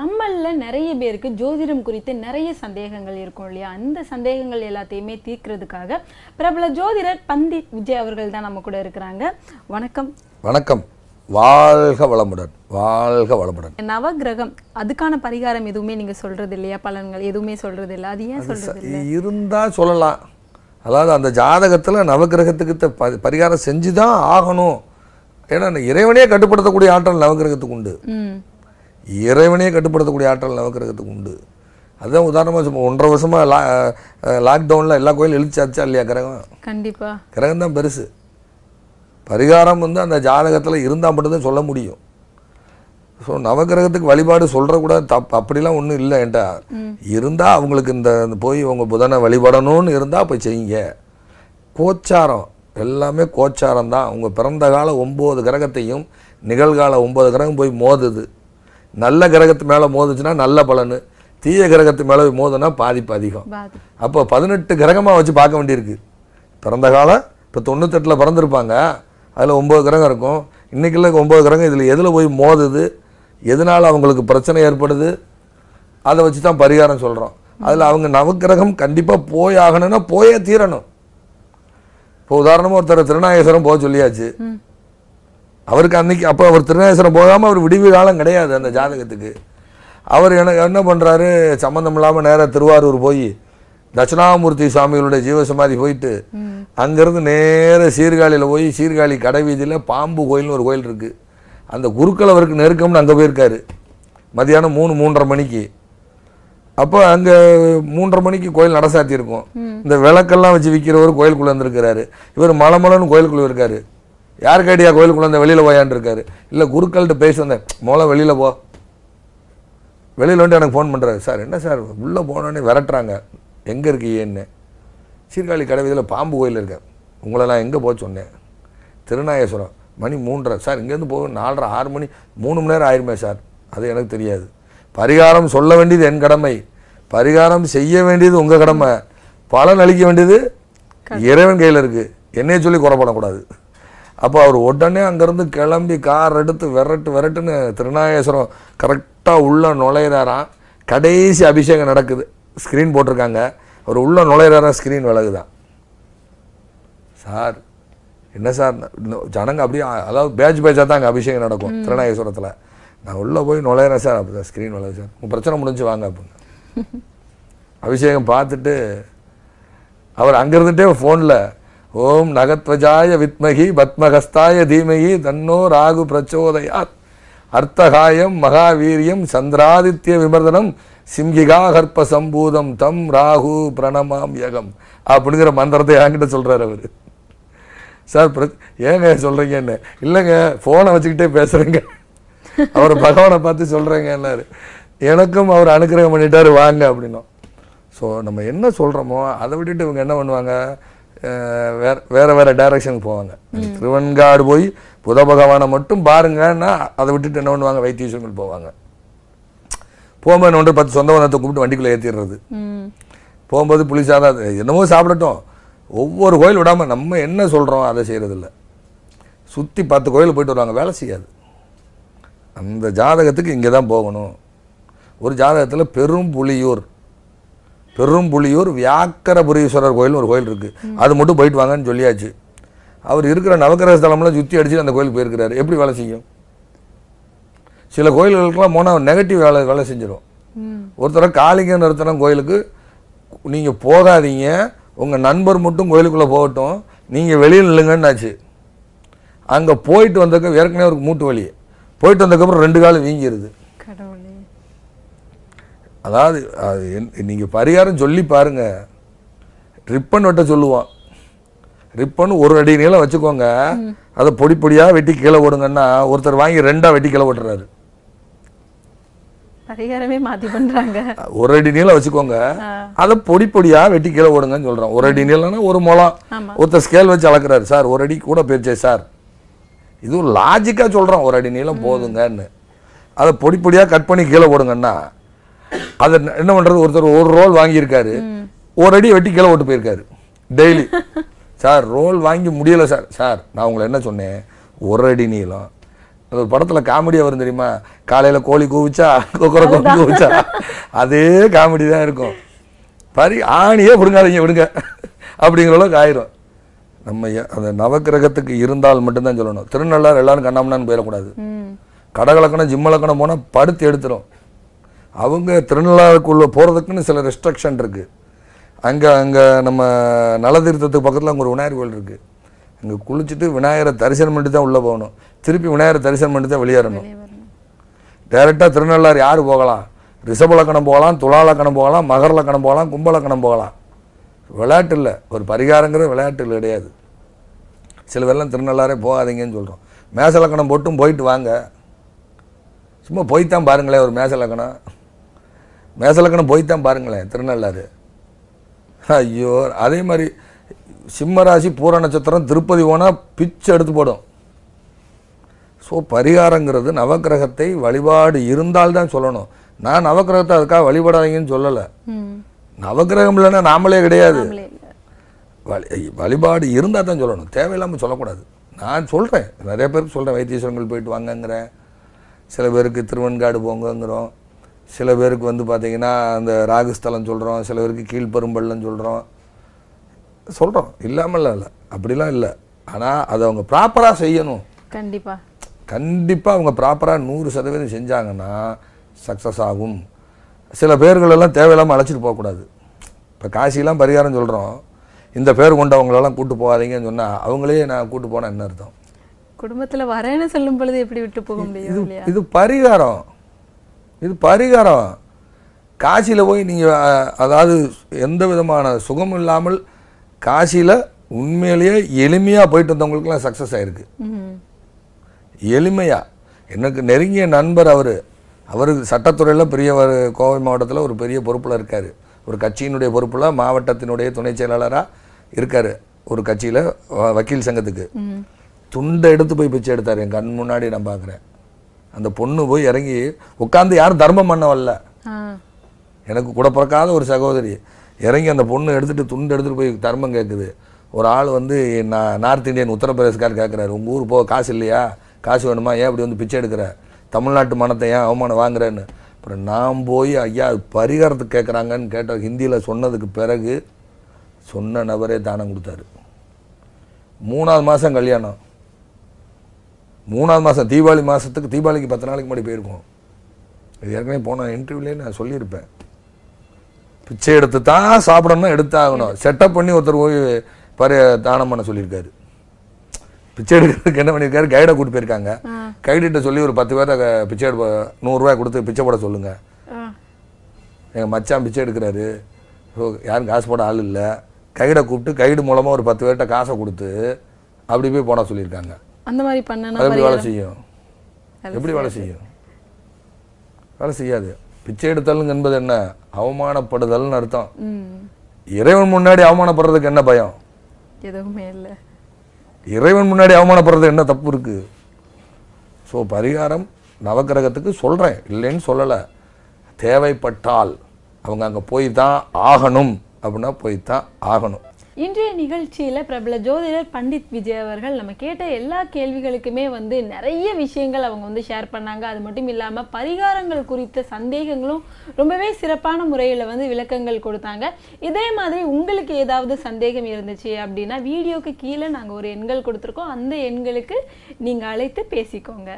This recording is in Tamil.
நம்மள நிறைய பேருக்கு ஜோதிடம் குறித்து நிறைய சந்தேகங்கள் இருக்கும் இல்லையா அந்த சந்தேகங்கள் எல்லாத்தையுமே தீர்க்கிறதுக்காக பிரபல ஜோதிடர் பந்தி விஜய் அவர்கள் தான் நம்ம கூட இருக்கிறாங்க வணக்கம் வணக்கம் வாழ்க வளமுடன் வாழ்க வளமுடன் நவகிரகம் அதுக்கான பரிகாரம் எதுவுமே நீங்க சொல்றது இல்லையா பலன்கள் எதுவுமே சொல்றது இல்லை அது ஏன் சொல்கிறது இருந்தா சொல்லலாம் அதாவது அந்த ஜாதகத்தில் நவகிரகத்துக்கு பரிகாரம் செஞ்சு தான் ஆகணும் ஏன்னா இறைவனே கட்டுப்படுத்தக்கூடிய ஆற்றல் நவகிரகத்துக்கு உண்டு இறைவனையே கட்டுப்படுத்தக்கூடிய ஆற்றல் நவக்கிரகத்துக்கு உண்டு அதுதான் உதாரணமாக ஒன்றரை வருஷமாக லா லாக்டவுனில் எல்லா கோயிலும் எழுச்சாச்சா இல்லையா கிரகம் கண்டிப்பாக கிரகம் தான் பெருசு பரிகாரம் வந்து அந்த ஜாதகத்தில் இருந்தால் மட்டும்தான் சொல்ல முடியும் ஸோ நவகிரகத்துக்கு வழிபாடு சொல்கிறக்கூடாது தப் அப்படிலாம் ஒன்றும் இல்லை என்ட்டா இருந்தால் அவங்களுக்கு இந்த போய் உங்கள் புதனை வழிபடணும்னு இருந்தால் போய் செய்யுங்க கோச்சாரம் எல்லாமே கோச்சாரம் தான் அவங்க பிறந்த கால ஒம்பது கிரகத்தையும் நிகழ்கால ஒம்பது கிரகம் போய் மோதுது நல்ல கிரகத்து மேலே மோதுச்சுன்னா நல்ல பலன் தீய கிரகத்து மேலே மோதுனா பாதிப்பு அதிகம் அப்போ பதினெட்டு கிரகமாக வச்சு பார்க்க வேண்டியிருக்கு பிறந்த காலம் இப்போ தொண்ணூத்தெட்டில் பிறந்திருப்பாங்க அதில் ஒம்பது கிரகம் இருக்கும் இன்றைக்கெல்லாம் ஒம்பது கிரகம் இதில் எதில் போய் மோதுது எதனால் அவங்களுக்கு பிரச்சனை ஏற்படுது அதை வச்சு தான் பரிகாரம் சொல்கிறோம் அதில் அவங்க நவக்கிரகம் கண்டிப்பாக போய் ஆகணும்னா போயே தீரணும் இப்போ உதாரணமாக ஒருத்தர் திருநாயகரம் போக சொல்லியாச்சு அவருக்கு அன்னைக்கு அப்போ அவர் திருநேசனம் போகாமல் அவர் விடிவு காலம் கிடையாது அந்த ஜாதகத்துக்கு அவர் எனக்கு என்ன பண்ணுறாரு சம்மந்தம் இல்லாமல் நேராக திருவாரூர் போய் தட்சிணாமூர்த்தி சுவாமிகளுடைய ஜீவசமாதி போயிட்டு அங்கேருந்து நேர சீர்காழியில் போய் சீர்காழி கடை வீதியில் பாம்பு கோயில்னு ஒரு கோயில் இருக்குது அந்த குருக்கள் அவருக்கு நெருக்கம்னு அங்கே போயிருக்காரு மதியானம் மூணு மூன்றரை மணிக்கு அப்போ அங்கே மூன்றரை மணிக்கு கோயில் நடசாத்தி இருக்கும் இந்த விளக்கெல்லாம் வச்சு விற்கிறவர் கோயிலுக்குள்ளே இருந்திருக்கிறாரு இவர் மலமலன்னு கோயிலுக்குள்ளே இருக்காரு யார் கேட்டியா கோயிலுக்குள்ள வந்த வெளியில் போயான்னு இருக்காரு இல்லை குருக்கள்கிட்ட பேசி வந்தேன் மோளம் வெளியில் போ வெளியில் வந்து எனக்கு ஃபோன் பண்ணுறாரு சார் என்ன சார் உள்ளே போனோன்னே விரட்டுறாங்க எங்கே இருக்கீன்னு சீர்காழி கடைவீதியில் பாம்பு கோயில் இருக்கேன் உங்களை நான் எங்கே போக சொன்னேன் திருநாயேஸ்வரம் மணி மூன்றரை சார் இங்கேருந்து போக நாலரை ஆறு மணி மூணு மணி நேரம் ஆயிருமே சார் அது எனக்கு தெரியாது பரிகாரம் சொல்ல வேண்டியது என் கடமை பரிகாரம் செய்ய வேண்டியது உங்கள் கடமை பலன் அளிக்க வேண்டியது இறைவன் கையில் இருக்குது என்னையே சொல்லி குறைப்படக்கூடாது அப்போ அவர் உடனே அங்கேருந்து கிளம்பி கார் எடுத்து விரட்டு விரட்டுன்னு திருநாகேஸ்வரம் கரெக்டாக உள்ளே நுழையிறாராம் கடைசி அபிஷேகம் நடக்குது ஸ்க்ரீன் போட்டிருக்காங்க அவர் உள்ளே நுழையிறாராம் ஸ்க்ரீன் விலகுதான் சார் என்ன சார் ஜனங்க அப்படியே அதாவது பேட்ச் பேட்சாக தான் அங்கே அபிஷேகம் நடக்கும் திருநாயேஸ்வரத்தில் நான் உள்ளே போய் நுழையிறேன் சார் அப்படி ஸ்க்ரீன் விலகு சார் உங்கள் பிரச்சனை முடிஞ்சு வாங்க அப்படின்னு அபிஷேகம் பார்த்துட்டு அவர் இருந்துகிட்டே ஃபோனில் ஓம் நகத்வஜாய வித்மகி பத்மகஸ்தாய தீமகி தன்னோ ராகு பிரச்சோதயாத் அர்த்தகாயம் மகாவீரியம் சந்திராதித்ய விமர்தனம் சிம்கிகா கற்ப சம்பூதம் தம் ராகு பிரணமாம் யகம் அப்படிங்கிற மந்திரத்தை என்கிட்ட சொல்கிறார் அவர் சார் ஏங்க சொல்கிறீங்க என்ன இல்லைங்க ஃபோனை வச்சுக்கிட்டே பேசுகிறேங்க அவர் பகவானை பார்த்து சொல்கிறேங்கன்னாரு எனக்கும் அவர் அனுக்கிரகம் பண்ணிட்டார் வாங்க அப்படின்னும் ஸோ நம்ம என்ன சொல்கிறோமோ அதை விட்டுட்டு இவங்க என்ன பண்ணுவாங்க வேற வேறு வேறு டைரக்ஷனுக்கு போவாங்க திருவன்காடு போய் புத பகவானை மட்டும் பாருங்கன்னா அதை விட்டுட்டு என்ன பண்ணுவாங்க வைத்தீஸ்வரங்கள் போவாங்க போகும்போது ஒன்று பத்து சொந்த வந்தத்தை கூப்பிட்டு வண்டிக்குள்ளே ஏற்றிடுறது போகும்போது புளி என்னமோ சாப்பிடட்டும் ஒவ்வொரு கோயில் விடாமல் நம்ம என்ன சொல்கிறோம் அதை செய்கிறதில்ல சுற்றி பத்து கோயில் போயிட்டு வருவாங்க வேலை செய்யாது அந்த ஜாதகத்துக்கு இங்கே தான் போகணும் ஒரு ஜாதகத்தில் பெரும் புலியூர் பெரும்புலியூர் வியாக்கரபுரீஸ்வரர் கோயில் ஒரு கோயில் இருக்குது அது மட்டும் போயிட்டு வாங்கன்னு சொல்லியாச்சு அவர் இருக்கிற நவக்கிரக ஸ்தலம்லாம் சுற்றி அடிச்சுட்டு அந்த கோயிலுக்கு போயிருக்கிறாரு எப்படி வேலை செய்யும் சில கோயில்களுக்கெல்லாம் போனால் நெகட்டிவ் வேலை வேலை செஞ்சிடும் ஒருத்தர காலிங்க நிறுத்தின கோயிலுக்கு நீங்கள் போகாதீங்க உங்கள் நண்பர் மட்டும் கோயிலுக்குள்ளே போகட்டும் நீங்கள் வெளியில் நில்லுங்கன்னாச்சு அங்கே போயிட்டு வந்ததுக்கு ஏற்கனவே ஒரு மூட்டு வழி போயிட்டு வந்ததுக்கப்புறம் ரெண்டு காலம் வீங்கிடுது அதாவது அது நீங்கள் பரிகாரம் சொல்லி பாருங்கள் ரிப்பன் வெட்ட சொல்லுவான் ரிப்பன் ஒரு அடி நீளம் வச்சுக்கோங்க அதை பொடி பொடியாக வெட்டி கீழே ஓடுங்கன்னா ஒருத்தர் வாங்கி ரெண்டாக வெட்டி கீழே ஓட்டுறாரு பரிகாரமே மாத்தி ஒரு அடி நீளம் வச்சுக்கோங்க அதை பொடி பொடியா வெட்டி கீழே ஓடுங்கன்னு சொல்கிறான் ஒரு அடி நீளம்னா ஒரு முளம் ஒருத்தர் ஸ்கேல் வச்சு அளக்குறாரு சார் ஒரு அடி கூட போயிருச்சே சார் இதுவும் லாஜிக்காக சொல்கிறான் ஒரு அடி நீளம் போதுங்கன்னு அதை பொடி பொடியா கட் பண்ணி கீழே ஓடுங்கன்னா அதை என்ன பண்ணுறது ஒருத்தர் ஒரு ரோல் வாங்கியிருக்காரு ஒரு அடி வெட்டி கீழே ஓட்டு போயிருக்காரு டெய்லி சார் ரோல் வாங்கி முடியலை சார் சார் நான் உங்களை என்ன சொன்னேன் ஒரு அடி நீளம் ஒரு படத்தில் காமெடியாக வரும் தெரியுமா காலையில் கோழி கூவிச்சா கொக்கரை கோழி கூவிச்சா அதே காமெடி தான் இருக்கும் பரி ஆணியே பிடுங்காதீங்க விடுங்க அப்படிங்கிற அளவுக்கு ஆயிரும் நம்ம அந்த நவக்கிரகத்துக்கு இருந்தால் மட்டும்தான் சொல்லணும் திருநள்ளாறு எல்லாரும் கண்ணாமண்ணான்னு போயிடக்கூடாது கடகலக்கணம் ஜிம்மலக்கணம் போனால் படுத்து எடுத்துரும் அவங்க திருநள்ளாறுக்குள்ளே போகிறதுக்குன்னு சில ரெஸ்ட்ரிக்ஷன் இருக்குது அங்கே அங்கே நம்ம நலதீர்த்தத்துக்கு பக்கத்தில் அங்கே ஒரு விநாயகர் கோயில் இருக்குது அங்கே குளிச்சுட்டு விநாயகரை தரிசனம் பண்ணிட்டு தான் உள்ளே போகணும் திருப்பி விநாயகரை தரிசனம் பண்ணிட்டு தான் வெளியேறணும் டைரெக்டாக திருநள்ளாறு யார் போகலாம் ரிஷபலக்கணம் போகலாம் துளாலக்கணம் போகலாம் மகரலக்கணம் போகலாம் கும்பலக்கணம் போகலாம் விளையாட்டு இல்லை ஒரு பரிகாரங்கிற விளையாட்டு இல்லை கிடையாது சில பேர்லாம் திருநள்ளாரே போகாதீங்கன்னு சொல்கிறோம் மேசலக்கணம் போட்டும் போயிட்டு வாங்க சும்மா போய்த்தான் பாருங்களேன் ஒரு மேசலக்கணம் மேசலக்கணம் போய் தான் பாருங்களேன் திருநள்ளாறு ஐயோ அதே மாதிரி சிம்மராசி பூர நட்சத்திரம் திருப்பதி ஓனால் பிச்சு எடுத்து போடும் ஸோ பரிகாரங்கிறது நவக்கிரகத்தை வழிபாடு இருந்தால்தான் சொல்லணும் நான் நவக்கிரகத்தை அதுக்காக வழிபடாதீங்கன்னு சொல்லலை நவக்கிரகம் இல்லைன்னா நாமளே கிடையாது வழிபாடு இருந்தால் தான் சொல்லணும் தேவையில்லாமல் சொல்லக்கூடாது நான் சொல்கிறேன் நிறைய பேருக்கு சொல்கிறேன் வைத்தீஸ்வரங்கள் போயிட்டு வாங்கங்கிறேன் சில பேருக்கு திருவன்காடு போங்கங்கிறோம் சில பேருக்கு வந்து பார்த்திங்கன்னா அந்த ராகுஸ்தலம் சொல்கிறோம் சில பேருக்கு கீழ்ப்பெரும்பள்ளம் சொல்கிறோம் சொல்கிறோம் இல்லாமல் இல்லை அப்படிலாம் இல்லை ஆனால் அதை அவங்க ப்ராப்பராக செய்யணும் கண்டிப்பாக கண்டிப்பாக அவங்க ப்ராப்பராக நூறு சதவீதம் செஞ்சாங்கன்னா சக்ஸஸ் ஆகும் சில பேர்களெல்லாம் தேவையில்லாமல் அழைச்சிட்டு போகக்கூடாது இப்போ காசிலாம் பரிகாரம் சொல்கிறோம் இந்த பேர் கொண்டவங்களெல்லாம் கூட்டு போகாதீங்கன்னு சொன்னால் அவங்களே நான் கூட்டு போனால் என்ன அர்த்தம் குடும்பத்தில் வரேன்னு சொல்லும் பொழுது எப்படி விட்டு போக முடியும் இது பரிகாரம் இது பரிகாரம் காசியில் போய் நீங்கள் அதாவது எந்த விதமான சுகம் இல்லாமல் காசியில் உண்மையிலேயே எளிமையாக போயிட்டு வந்தவங்களுக்குலாம் சக்ஸஸ் ஆகிருக்கு எளிமையாக எனக்கு நெருங்கிய நண்பர் அவர் அவருக்கு சட்டத்துறையில் பெரியவர் கோவை மாவட்டத்தில் ஒரு பெரிய பொறுப்பில் இருக்கார் ஒரு கட்சியினுடைய பொறுப்பில் மாவட்டத்தினுடைய துணை செயலாளராக இருக்கார் ஒரு கட்சியில் வக்கீல் சங்கத்துக்கு துண்டை எடுத்து போய் பிச்சை எடுத்தார் என் கண் முன்னாடி நான் பார்க்குறேன் அந்த பொண்ணு போய் இறங்கி உட்காந்து யாரும் தர்மம் பண்ண வரல எனக்கு கூட பிறக்காத ஒரு சகோதரி இறங்கி அந்த பொண்ணு எடுத்துகிட்டு துண்டு எடுத்துகிட்டு போய் தர்மம் கேட்குது ஒரு ஆள் வந்து நான் நார்த் இந்தியன் உத்தரப்பிரதேஷ்கார் கேட்குறாரு உங்கள் ஊர் போக காசு இல்லையா காசு வேணுமா ஏன் இப்படி வந்து பிச்சை எடுக்கிற தமிழ்நாட்டு மனத்தை ஏன் அவமானம் வாங்குறேன்னு அப்புறம் நான் போய் ஐயா பரிகாரத்துக்கு கேட்குறாங்கன்னு கேட்ட ஹிந்தியில் சொன்னதுக்கு பிறகு சொன்ன நபரே தானம் கொடுத்தாரு மூணாவது மாதம் கல்யாணம் மூணாவது மாதம் தீபாவளி மாதத்துக்கு தீபாவளிக்கு பத்து நாளைக்கு முன்னாடி போயிருக்கோம் இது ஏற்கனவே போன இன்டர்வியூலேயே நான் சொல்லியிருப்பேன் பிச்சை எடுத்து தான் சாப்பிடணும் எடுத்தாகணும் செட்டப் பண்ணி ஒருத்தர் போய் பரி தானம் பண்ண சொல்லியிருக்காரு பிச்சை எடுக்கிறதுக்கு என்ன பண்ணியிருக்காரு கைடை கூட்டு போயிருக்காங்க கைடுகிட்ட சொல்லி ஒரு பத்து பேர்த்த பிச்சை எடுப்ப நூறுரூவா கொடுத்து பிச்சை போட சொல்லுங்க எங்கள் மச்சான் பிச்சை எடுக்கிறாரு ஸோ யாரும் காசு போட ஆள் இல்லை கைடை கூப்பிட்டு கைடு மூலமாக ஒரு பத்து பேர்கிட்ட காசை கொடுத்து அப்படி போய் போனால் சொல்லியிருக்காங்க அந்த மாதிரி பண்ணனா எப்படி வேலை செய்யும் எப்படி வேலை செய்யும் வேலை செய்யாது பிச்சை எடுத்தல் என்பது என்ன அவமானப்படுதல்னு அர்த்தம் இறைவன் முன்னாடி அவமானப்படுறதுக்கு என்ன பயம் எதுவுமே இல்லை இறைவன் முன்னாடி அவமானப்படுறது என்ன தப்பு இருக்கு ஸோ பரிகாரம் நவக்கிரகத்துக்கு சொல்கிறேன் இல்லைன்னு சொல்லலை தேவைப்பட்டால் அவங்க அங்கே போய் தான் ஆகணும் அப்படின்னா போய் தான் ஆகணும் இன்றைய நிகழ்ச்சியில் பிரபல ஜோதிடர் பண்டித் விஜய் அவர்கள் நம்ம கேட்ட எல்லா கேள்விகளுக்குமே வந்து நிறைய விஷயங்கள் அவங்க வந்து ஷேர் பண்ணாங்க அது மட்டும் இல்லாமல் பரிகாரங்கள் குறித்த சந்தேகங்களும் ரொம்பவே சிறப்பான முறையில் வந்து விளக்கங்கள் கொடுத்தாங்க இதே மாதிரி உங்களுக்கு ஏதாவது சந்தேகம் இருந்துச்சு அப்படின்னா வீடியோக்கு கீழே நாங்கள் ஒரு எண்கள் கொடுத்துருக்கோம் அந்த எண்களுக்கு நீங்கள் அழைத்து பேசிக்கோங்க